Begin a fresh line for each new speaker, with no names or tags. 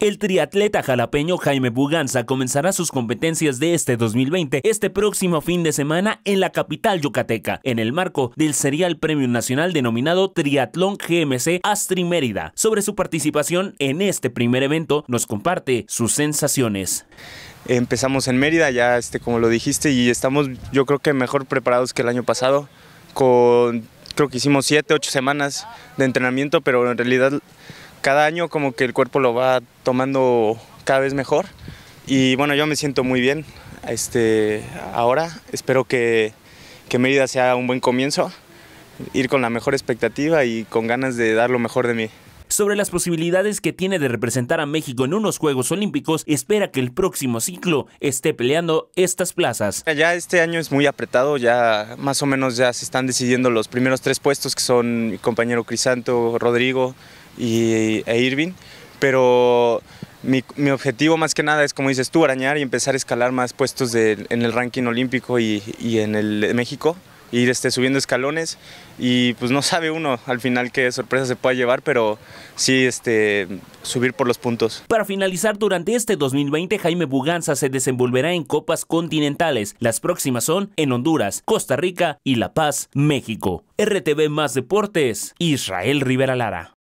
El triatleta jalapeño Jaime Buganza comenzará sus competencias de este 2020 este próximo fin de semana en la capital yucateca, en el marco del serial premio nacional denominado Triatlón GMC Astri Mérida. Sobre su
participación en este primer evento, nos comparte sus sensaciones. Empezamos en Mérida, ya este, como lo dijiste, y estamos yo creo que mejor preparados que el año pasado, con creo que hicimos 7, 8 semanas de entrenamiento, pero en realidad cada año como que el cuerpo lo va tomando cada vez mejor y bueno, yo me siento muy bien este, ahora, espero que, que Mérida sea un buen comienzo, ir con la mejor expectativa y con ganas de dar lo mejor de mí. Sobre las
posibilidades que tiene de representar a México en unos Juegos Olímpicos, espera que el próximo ciclo esté
peleando estas plazas. Ya este año es muy apretado, ya más o menos ya se están decidiendo los primeros tres puestos que son mi compañero Crisanto, Rodrigo, y, e Irving, pero mi, objetivo más que nada es, como dices tú, arañar y empezar a escalar más puestos en el ranking olímpico y, en el México, ir este, subiendo escalones y pues no sabe uno al final qué sorpresa se pueda llevar, pero sí este, subir por los puntos.
Para finalizar, durante este 2020 Jaime Buganza se desenvolverá en copas continentales. Las próximas son en Honduras, Costa Rica y La Paz, México. RTV Más Deportes, Israel Rivera Lara.